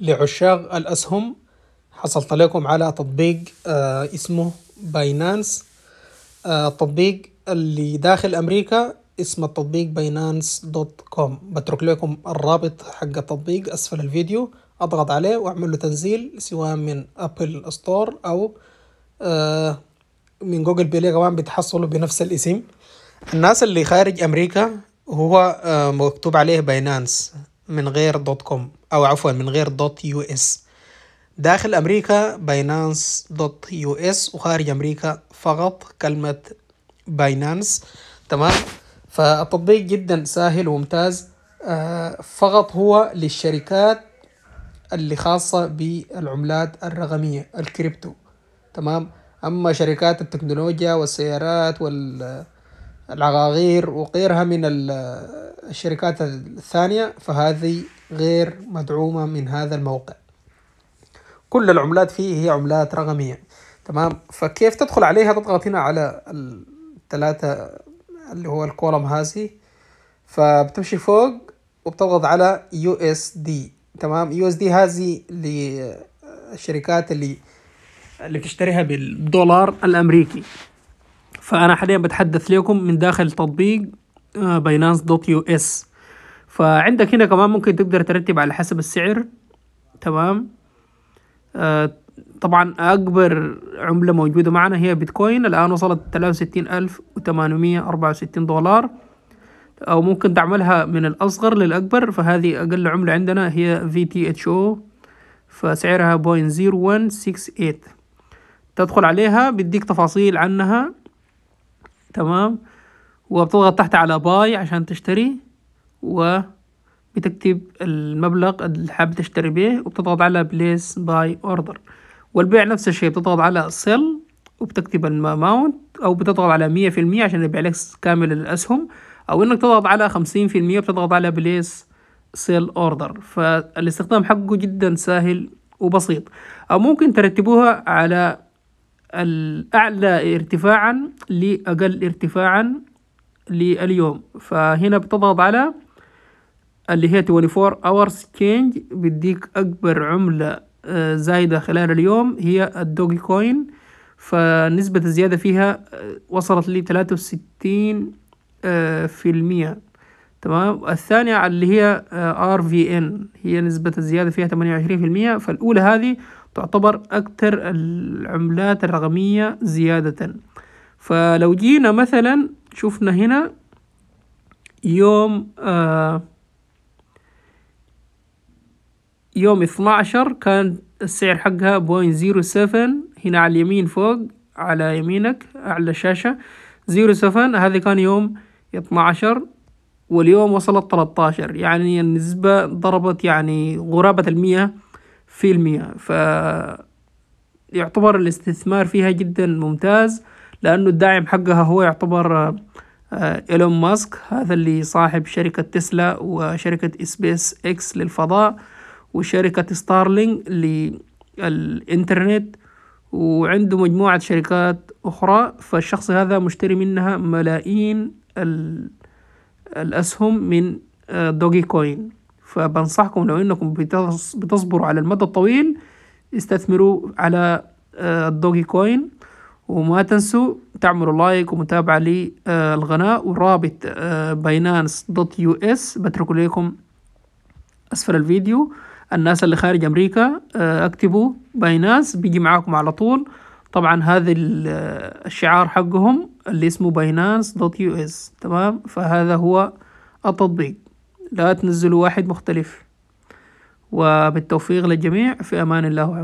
لعشاق الأسهم حصلت لكم على تطبيق آه اسمه باينانس آه التطبيق اللي داخل أمريكا اسم التطبيق باينانس دوت كوم بترك لكم الرابط حق التطبيق أسفل الفيديو أضغط عليه وأعمل له تنزيل سواء من أبل ستور أو آه من جوجل بلاي كمان بتحصلوا بنفس الاسم الناس اللي خارج أمريكا هو آه، مكتوب عليه باينانس من غير دوت كوم أو عفوا من غير دوت يو اس داخل أمريكا باينانس دوت يو اس وخارج أمريكا فقط كلمة باينانس تمام فالتطبيق جدا سهل وممتاز آه، فقط هو للشركات اللي خاصة بالعملات الرقمية الكريبتو تمام أما شركات التكنولوجيا والسيارات والعقاقير وغيرها من الشركات الثانية فهذه غير مدعومة من هذا الموقع كل العملات فيه هي عملات رقمية تمام فكيف تدخل عليها تضغط هنا على الثلاثة اللي هو الكولم هذه فبتمشي فوق وبتضغط على يو اس دي تمام يو اس دي هذه للشركات اللي اللي بتشتريها بالدولار الامريكي فانا حاليا بتحدث لكم من داخل تطبيق باينانس دوت يو اس فعندك هنا كمان ممكن تقدر ترتب على حسب السعر تمام آه، طبعا أكبر عملة موجودة معنا هي بيتكوين الآن وصلت 63864 وستين ألف أربعة وستين دولار أو ممكن تعملها من الأصغر للأكبر فهذه أقل عملة عندنا هي VTHO فسعرها بوين زيرو ون سكس تدخل عليها بيديك تفاصيل عنها تمام وبتضغط تحت على باي عشان تشتري وبتكتب المبلغ اللي حاب تشتري بيه وبتضغط على بليس باي اوردر والبيع نفس الشيء بتضغط على سيل وبتكتب الاماونت او بتضغط على مية في المية عشان يبيع لك كامل الاسهم او انك تضغط على خمسين في المية بتضغط على بليس سيل اوردر فالاستخدام حقه جدا سهل وبسيط او ممكن ترتبوها على الاعلى ارتفاعا لاقل ارتفاعا لليوم فهنا بتضغط على اللي هي 24 hours تشينج بديك اكبر عملة آه، زايدة خلال اليوم هي الدوجي كوين فنسبة الزيادة فيها آه، وصلت لي 63 آه، في المية تمام الثانية اللي هي ار في ان هي نسبة الزيادة فيها 28 في المية فالأولى هذه تعتبر أكثر العملات الرقمية زيادة فلو جينا مثلا شفنا هنا يوم آه يوم 12 كان السعر حقها بوين زيرو سفن هنا على اليمين فوق على يمينك على الشاشة زيرو سفن هذا كان يوم 12 واليوم وصلت 13 يعني النسبة ضربت يعني غرابة المية في المية ف يعتبر الاستثمار فيها جدا ممتاز لأنه الداعم حقها هو يعتبر آه، إيلون ماسك هذا اللي صاحب شركة تسلا وشركة سبيس إكس للفضاء وشركة ستارلينج للإنترنت وعنده مجموعة شركات أخرى فالشخص هذا مشتري منها ملايين الأسهم من دوجي آه، كوين فبنصحكم لو أنكم بتصبروا على المدى الطويل استثمروا على الدوجي آه، كوين وما تنسوا تعملوا لايك ومتابعة للقناة ورابط باينانس دوت يو اس بتركه لكم أسفل الفيديو الناس اللي خارج امريكا آه، اكتبوا بايناس بيجي معاكم على طول طبعا هذا آه، الشعار حقهم اللي اسمه بايناس دوت يو اس تمام فهذا هو التطبيق لا تنزلوا واحد مختلف وبالتوفيق للجميع في امان الله